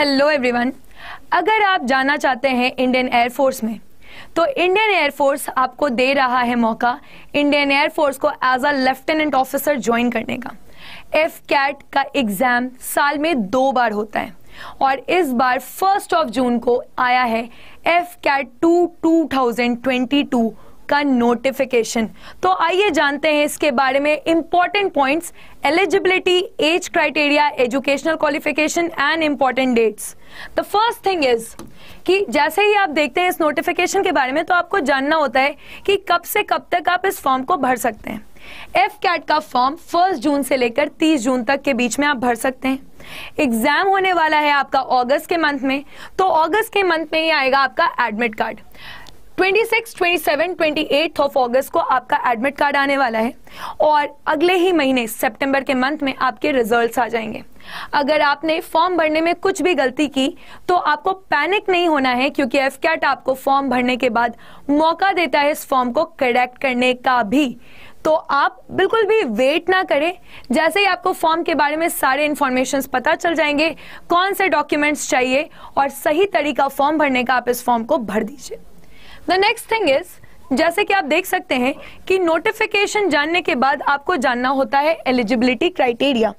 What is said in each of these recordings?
hello everyone अगर आप जाना चाहते हैं इंडियन एयरफोर्स में तो इंडियन एयरफोर्स आपको दे रहा है मौका इंडियन एयरफोर्स को as a lieutenant officer join करने का एफ कैट का एग्जाम साल में दो बार होता है और इस बार फर्स्ट ऑफ जून को आया है F CAT two two thousand twenty two का नोटिफिकेशन तो आइए जानते हैं इसके बारे में important points eligibility age criteria educational qualification and important dates the first thing is कि जैसे ही आप देखते हैं इस नोटिफिकेशन के बारे में तो आपको जानना होता है कि कब से कब तक आप इस फॉर्म को भर सकते हैं एफ कैट का फॉर्म फर्स्ट जून से लेकर तीस जून तक के बीच में आप भर सकते हैं एग्जाम होने वाला है आपका अगस्त के मंथ में तो अगस्त के मंथ में ही आएगा आपका एडमिट कार्ड 26, ऑफ अगस्त को आपका एडमिट कार्ड आने वाला है और अगले ही महीने सितंबर के मंथ में आपके रिजल्ट्स आ जाएंगे अगर आपने फॉर्म भरने में कुछ भी गलती की तो आपको पैनिक नहीं होना है क्योंकि एफ कैट आपको फॉर्म भरने के बाद मौका देता है इस फॉर्म को करेक्ट करने का भी तो आप बिल्कुल भी वेट ना करें जैसे ही आपको फॉर्म के बारे में सारे इन्फॉर्मेशन पता चल जाएंगे कौन से डॉक्यूमेंट्स चाहिए और सही तरीका फॉर्म भरने का आप इस फॉर्म को भर दीजिए द नेक्स्ट थिंग इज जैसे कि आप देख सकते हैं कि नोटिफिकेशन जानने के बाद आपको जानना होता है एलिजिबिलिटी क्राइटेरिया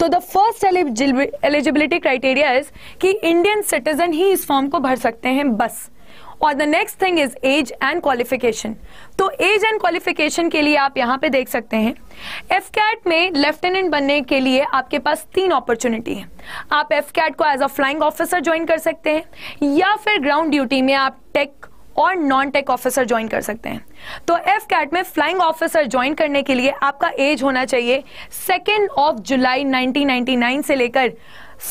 तो the first eligibility criteria is कि इंडियन सिटीजन ही इस फॉर्म को भर सकते हैं बस और the next thing is age and qualification तो एज एंड क्वालिफिकेशन के लिए आप यहाँ पे देख सकते हैं एफ कैट में लेफ्टिनेंट बनने के लिए आपके पास तीन अपॉर्चुनिटी है आप एफ कैट को as a flying officer join कर सकते हैं या फिर ग्राउंड ड्यूटी में आप टेक और नॉन टेक ऑफिसर ज्वाइन कर सकते हैं तो एफ कैट में फ्लाइंग ऑफिसर ज्वाइन करने के लिए आपका एज होना चाहिए सेकेंड ऑफ जुलाई 1999 से लेकर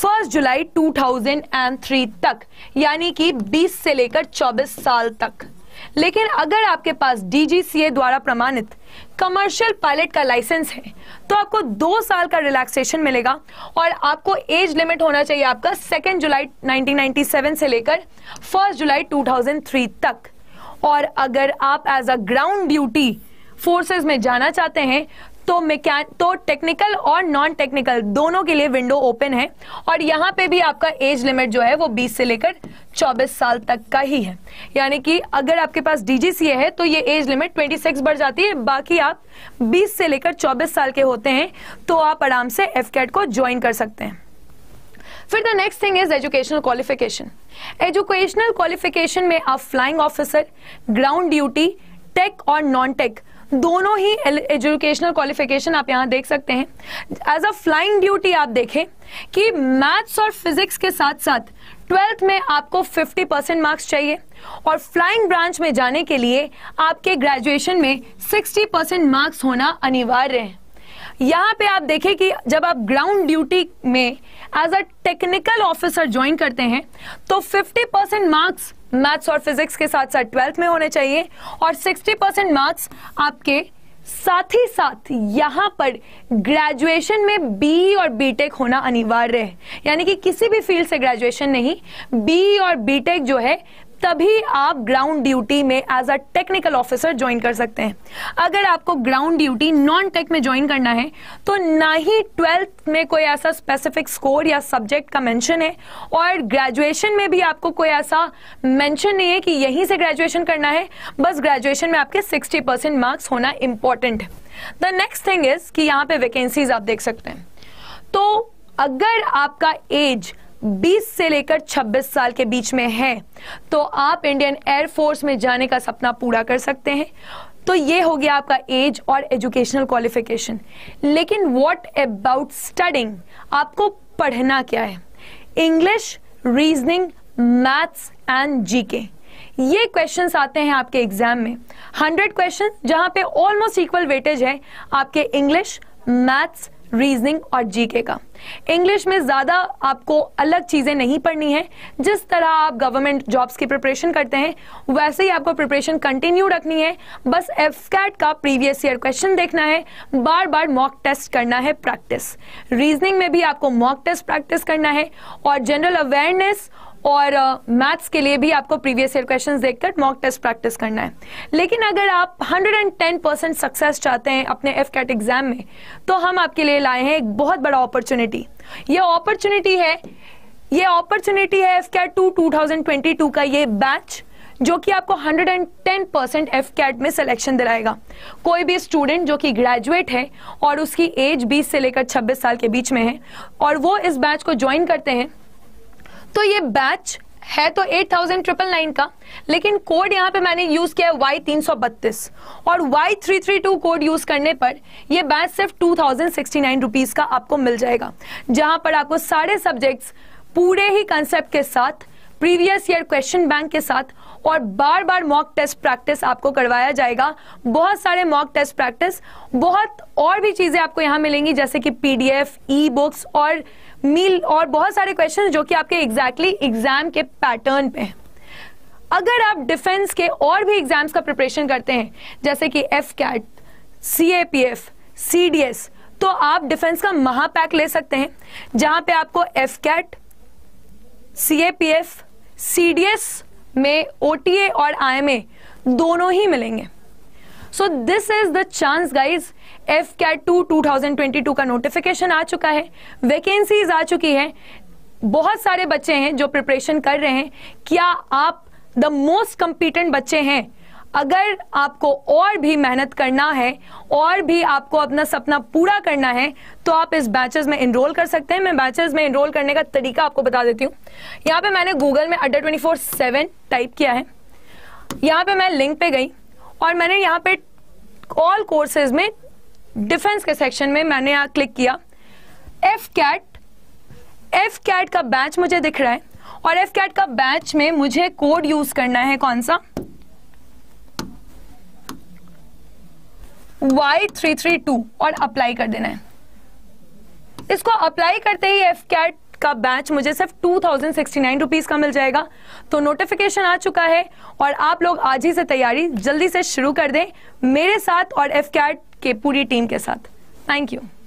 फर्स्ट जुलाई 2003 तक यानी कि 20 से लेकर 24 साल तक लेकिन अगर आपके पास डीजीसीए द्वारा प्रमाणित कमर्शियल पायलट का लाइसेंस है तो आपको दो साल का रिलैक्सेशन मिलेगा और आपको एज लिमिट होना चाहिए आपका सेकेंड जुलाई 1997 से लेकर फर्स्ट जुलाई 2003 तक और अगर आप as a ground duty forces में जाना चाहते हैं तो मैकेन तो टेक्निकल और नॉन टेक्निकल दोनों के लिए विंडो ओपन है और यहाँ पे भी आपका एज लिमिट जो है वो 20 से लेकर 24 साल तक का ही है यानी कि अगर आपके पास डीजीसीए है तो ये एज लिमिट 26 बढ़ जाती है बाकी आप 20 से लेकर 24 साल के होते हैं तो आप आराम से एफ को ज्वाइन कर सकते हैं फिर the next thing is educational qualification educational qualification में आप flying officer ground duty tech और नॉन टेक दोनों ही एजुकेशनल क्वालिफिकेशन आप यहाँ देख सकते हैं एज अ फ्लाइंग ड्यूटी आप देखें कि मैथ्स और फिजिक्स के साथ साथ ट्वेल्थ में आपको 50 परसेंट मार्क्स चाहिए और फ्लाइंग ब्रांच में जाने के लिए आपके ग्रेजुएशन में 60 परसेंट मार्क्स होना अनिवार्य है यहाँ पे आप देखें कि जब आप ग्राउंड ड्यूटी में as a technical officer join करते हैं तो 50 परसेंट मार्क्स मैथ्स और फिजिक्स के साथ साथ ट्वेल्थ में होने चाहिए और 60 परसेंट मार्क्स आपके साथ ही साथ यहाँ पर ग्रेजुएशन में बी और बीटेक होना अनिवार्य है यानी कि किसी भी फील्ड से ग्रेजुएशन नहीं बी और बीटेक जो है तभी आप ग्राउंड ड्यूटी में as a technical officer join कर सकते हैं अगर आपको ग्राउंड ड्यूटी नॉन टेक में ज्वाइन करना है तो ना ही ट्वेल्थ में कोई ऐसा स्पेसिफिक स्कोर या सब्जेक्ट का मेंशन है और ग्रेजुएशन में भी आपको कोई ऐसा मेंशन नहीं है कि यहीं से ग्रेजुएशन करना है बस ग्रेजुएशन में आपके 60 परसेंट मार्क्स होना इंपॉर्टेंट है द नेक्स्ट थिंग इज कि यहाँ पे वैकेंसीज आप देख सकते हैं तो अगर आपका एज 20 से लेकर 26 साल के बीच में हैं तो आप इंडियन एयरफोर्स में जाने का सपना पूरा कर सकते हैं तो ये हो गया आपका एज और एजुकेशनल क्वालिफिकेशन लेकिन व्हाट अबाउट स्टडिंग आपको पढ़ना क्या है English reasoning maths and GK ये क्वेश्चंस आते हैं आपके एग्जाम में हंड्रेड क्वेश्चन जहां पे ऑलमोस्ट इक्वल वेटेज है आपके इंग्लिश मैथ्स रीजनिंग और जीके का इंग्लिश में ज़्यादा आपको अलग चीज़ें नहीं पढ़नी है जिस तरह आप गवर्नमेंट जॉब्स की प्रिपरेशन करते हैं वैसे ही आपको प्रिपरेशन कंटिन्यू रखनी है बस एफ का प्रीवियस ईयर क्वेश्चन देखना है बार बार मॉक टेस्ट करना है प्रैक्टिस रीजनिंग में भी आपको मॉक टेस्ट प्रैक्टिस करना है और जनरल अवेयरनेस और मैथ्स uh, के लिए भी आपको प्रीवियस ईयर क्वेश्चंस देखकर मॉक टेस्ट प्रैक्टिस करना है लेकिन अगर आप 110 परसेंट सक्सेस चाहते हैं अपने एफ कैट एग्जाम में तो हम आपके लिए लाए हैं एक बहुत बड़ा अपॉर्चुनिटी ये अपॉर्चुनिटी है ये अपॉर्चुनिटी है एफ कैट टू टू का ये बैच जो कि आपको 110 परसेंट एफ कैट में सिलेक्शन दिलाएगा कोई भी स्टूडेंट जो कि ग्रेजुएट है और उसकी एज 20 से लेकर 26 साल के बीच में है और वो इस बैच को ज्वाइन करते हैं तो ये बैच है तो एट थाउजेंड ट्रिपल नाइन का लेकिन कोड यहाँ पे मैंने यूज किया है वाई तीन सौ बत्तीस और Y three three two code use करने पर यह बैच सिर्फ two thousand sixty nine rupees का आपको मिल जाएगा जहां पर आपको सारे सब्जेक्ट्स पूरे ही कंसेप्ट के साथ प्रीवियस ईयर क्वेश्चन बैंक के साथ और बार बार मॉक टेस्ट प्रैक्टिस आपको करवाया जाएगा बहुत सारे मॉक टेस्ट प्रैक्टिस बहुत और भी चीज़ें आपको यहाँ मिलेंगी जैसे कि पीडीएफ, ई बुक्स और मील और बहुत सारे क्वेश्चन जो कि आपके एग्जैक्टली exactly एग्जाम के पैटर्न पे हैं अगर आप डिफेंस के और भी एग्जाम्स का प्रिपरेशन करते हैं जैसे कि F CAT C A P F C D S तो आप डिफेंस का महापैक ले सकते हैं जहां पे आपको F CAT C A P F CDS में ओटीए और आईएमए दोनों ही मिलेंगे so this is the chance guys F CAT two two का नोटिफिकेशन आ चुका है वैकेंसीज आ चुकी है बहुत सारे बच्चे हैं जो प्रिपरेशन कर रहे हैं क्या आप द मोस्ट कंपीटेंट बच्चे हैं अगर आपको और भी मेहनत करना है और भी आपको अपना सपना पूरा करना है तो आप इस बैचेस में इनरोल कर सकते हैं मैं बैचेस में इनरोल करने का तरीका आपको बता देती हूँ यहाँ पे मैंने गूगल में अड्डा ट्वेंटी फोर सेवन टाइप किया है यहाँ पे मैं लिंक पे गई और मैंने यहाँ पे ऑल कोर्सेज में डिफेंस के सेक्शन में मैंने यहाँ क्लिक किया एफ कैट एफ कैट का बैच मुझे दिख रहा है और एफ कैट का बैच में मुझे कोड यूज करना है कौन सा वाई थ्री थ्री टू और अप्लाई कर देना है इसको अप्लाई करते ही एफ कैट का बैच मुझे सिर्फ two thousand sixty nine rupees का मिल जाएगा तो नोटिफिकेशन आ चुका है और आप लोग आज ही से तैयारी जल्दी से शुरू कर दें मेरे साथ और एफ कैट के पूरी टीम के साथ थैंक यू